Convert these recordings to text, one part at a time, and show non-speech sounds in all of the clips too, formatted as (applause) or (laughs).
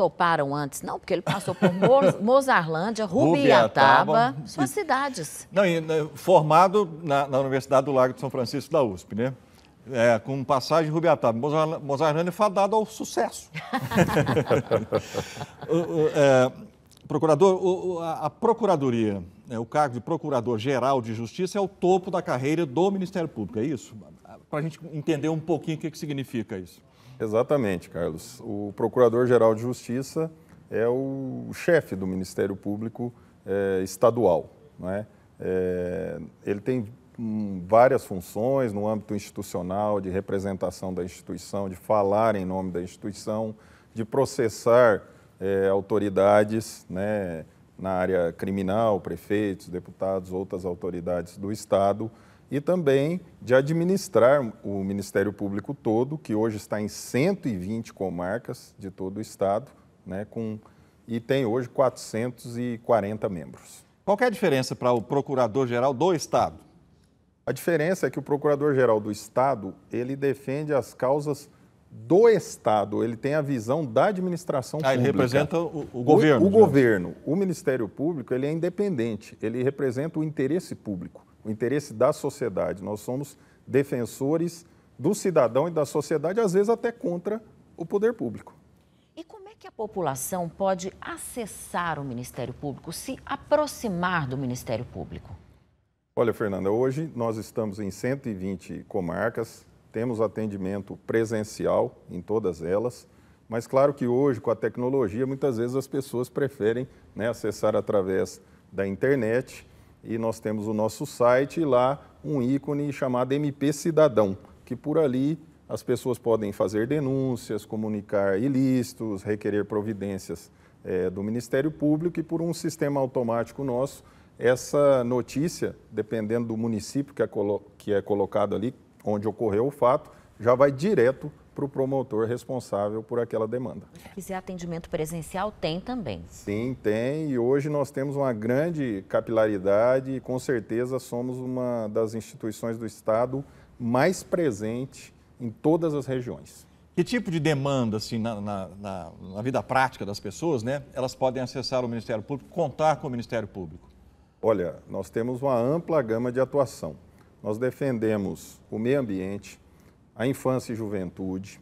toparam antes? Não, porque ele passou por (laughs) Mozarlândia, Rubiataba, suas cidades. Não, e, né, formado na, na, Universidade do Lago de São Francisco da USP, né? É, com passagem Rubiataba. Mozarlândia é fadado ao sucesso. (laughs) (laughs) é, procurador, a Procuradoria, né, o cargo de Procurador-Geral de Justiça é o topo da carreira do Ministério Público, é isso? Para a gente entender um pouquinho o que, que significa isso. Exatamente, Carlos. O Procurador-Geral de Justiça é o chefe do Ministério Público é, Estadual. Né? É, ele tem hum, várias funções no âmbito institucional, de representação da instituição, de falar em nome da instituição, de processar é, autoridades né, na área criminal, prefeitos, deputados, outras autoridades do Estado e também de administrar o Ministério Público todo, que hoje está em 120 comarcas de todo o estado, né, com, e tem hoje 440 membros. Qual é a diferença para o Procurador-Geral do Estado? A diferença é que o Procurador-Geral do Estado, ele defende as causas do Estado, ele tem a visão da administração ah, pública. Ele representa o, o governo. O, o né? governo. O Ministério Público, ele é independente, ele representa o interesse público o interesse da sociedade. Nós somos defensores do cidadão e da sociedade, às vezes até contra o poder público. E como é que a população pode acessar o Ministério Público, se aproximar do Ministério Público? Olha, Fernanda, hoje nós estamos em 120 comarcas, temos atendimento presencial em todas elas, mas claro que hoje, com a tecnologia, muitas vezes as pessoas preferem né, acessar através da internet e nós temos o nosso site lá um ícone chamado MP Cidadão, que por ali as pessoas podem fazer denúncias, comunicar ilícitos, requerer providências é, do Ministério Público e por um sistema automático nosso, essa notícia, dependendo do município que é, que é colocado ali, onde ocorreu o fato, já vai direto para o promotor responsável por aquela demanda. E se atendimento presencial tem também? Sim, tem. E hoje nós temos uma grande capilaridade e com certeza somos uma das instituições do Estado mais presente em todas as regiões. Que tipo de demanda, assim, na, na, na, na vida prática das pessoas, né? Elas podem acessar o Ministério Público, contar com o Ministério Público? Olha, nós temos uma ampla gama de atuação. Nós defendemos o meio ambiente, a infância e juventude,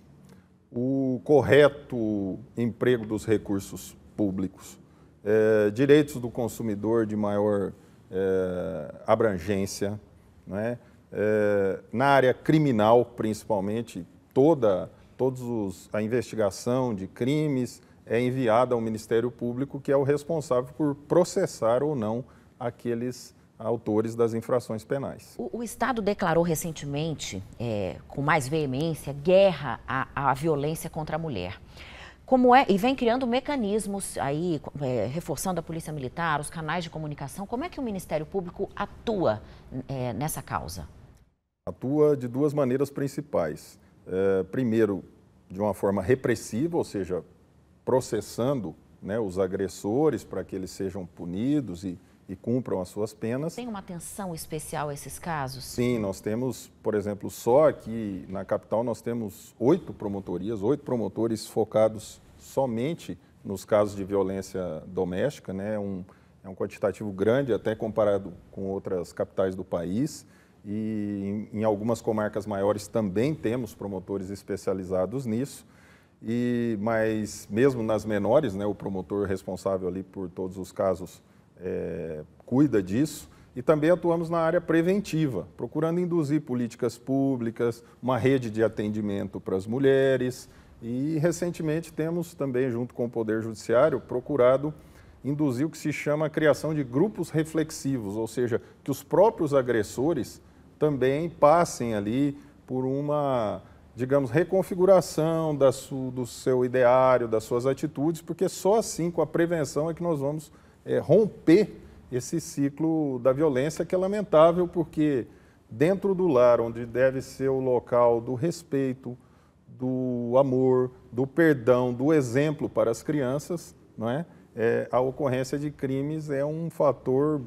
o correto emprego dos recursos públicos, é, direitos do consumidor de maior é, abrangência, né? É, na área criminal, principalmente, toda todos os, a investigação de crimes é enviada ao Ministério Público, que é o responsável por processar ou não aqueles autores das infrações penais. O, o Estado declarou recentemente, é, com mais veemência, guerra à, à violência contra a mulher como é e vem criando mecanismos aí é, reforçando a polícia militar, os canais de comunicação. Como é que o Ministério Público atua é, nessa causa? Atua de duas maneiras principais. É, primeiro, de uma forma repressiva, ou seja, processando né, os agressores para que eles sejam punidos e e cumpram as suas penas. Tem uma atenção especial a esses casos? Sim, nós temos, por exemplo, só aqui na capital nós temos oito promotorias, oito promotores focados somente nos casos de violência doméstica, né? Um, é um quantitativo grande até comparado com outras capitais do país. E em, em algumas comarcas maiores também temos promotores especializados nisso. E, mas mesmo nas menores, né, o promotor responsável ali por todos os casos é, cuida disso. E também atuamos na área preventiva, procurando induzir políticas públicas, uma rede de atendimento para as mulheres. E, recentemente, temos também, junto com o Poder Judiciário, procurado induzir o que se chama a criação de grupos reflexivos, ou seja, que os próprios agressores também passem ali por uma, digamos, reconfiguração da do seu ideário, das suas atitudes, porque só assim, com a prevenção, é que nós vamos é, romper esse ciclo da violência, que é lamentável, porque dentro do lar, onde deve ser o local do respeito, do amor, do perdão, do exemplo para as crianças, não é? é a ocorrência de crimes é um fator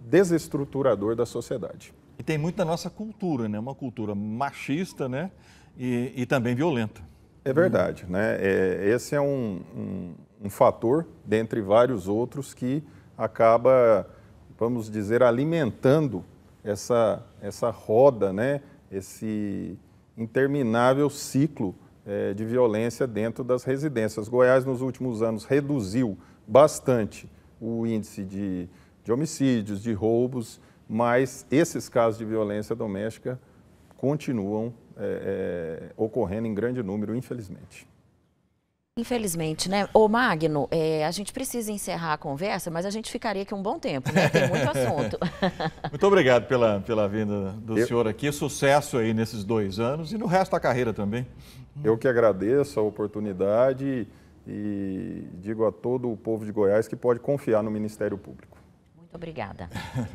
desestruturador da sociedade. E tem muito da nossa cultura, né? Uma cultura machista, né? E, e também violenta. É verdade, né? É, esse é um, um um fator, dentre vários outros, que acaba, vamos dizer, alimentando essa, essa roda, né? esse interminável ciclo é, de violência dentro das residências. Goiás, nos últimos anos, reduziu bastante o índice de, de homicídios, de roubos, mas esses casos de violência doméstica continuam é, é, ocorrendo em grande número, infelizmente. Infelizmente, né? Ô, Magno, é, a gente precisa encerrar a conversa, mas a gente ficaria aqui um bom tempo, né? Tem muito assunto. (laughs) muito obrigado pela, pela vinda do Eu... senhor aqui. Sucesso aí nesses dois anos e no resto da carreira também. Eu que agradeço a oportunidade e digo a todo o povo de Goiás que pode confiar no Ministério Público. Muito obrigada. (laughs)